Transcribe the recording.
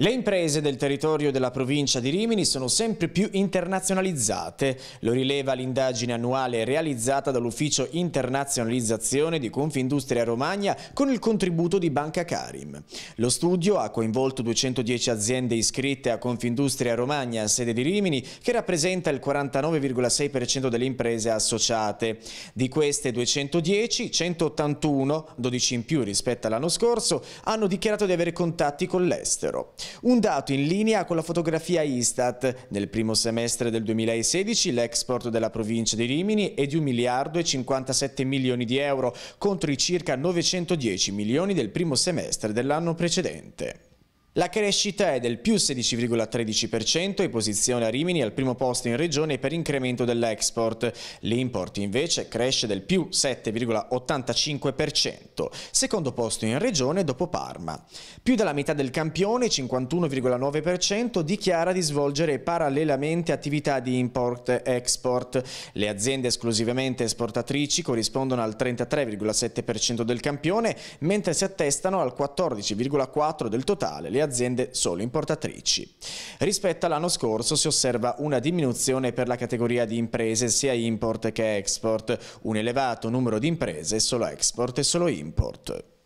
Le imprese del territorio della provincia di Rimini sono sempre più internazionalizzate, lo rileva l'indagine annuale realizzata dall'Ufficio Internazionalizzazione di Confindustria Romagna con il contributo di Banca Karim. Lo studio ha coinvolto 210 aziende iscritte a Confindustria Romagna, sede di Rimini, che rappresenta il 49,6% delle imprese associate. Di queste 210, 181, 12 in più rispetto all'anno scorso, hanno dichiarato di avere contatti con l'estero. Un dato in linea con la fotografia Istat. Nel primo semestre del 2016 l'export della provincia di Rimini è di 1 miliardo e 57 milioni di euro contro i circa 910 milioni del primo semestre dell'anno precedente. La crescita è del più 16,13% e posiziona Rimini al primo posto in regione per incremento dell'export. L'import invece cresce del più 7,85%, secondo posto in regione dopo Parma. Più della metà del campione, 51,9%, dichiara di svolgere parallelamente attività di import-export. Le aziende esclusivamente esportatrici corrispondono al 33,7% del campione, mentre si attestano al 14,4% del totale. Le aziende aziende solo importatrici. Rispetto all'anno scorso si osserva una diminuzione per la categoria di imprese sia import che export, un elevato numero di imprese solo export e solo import.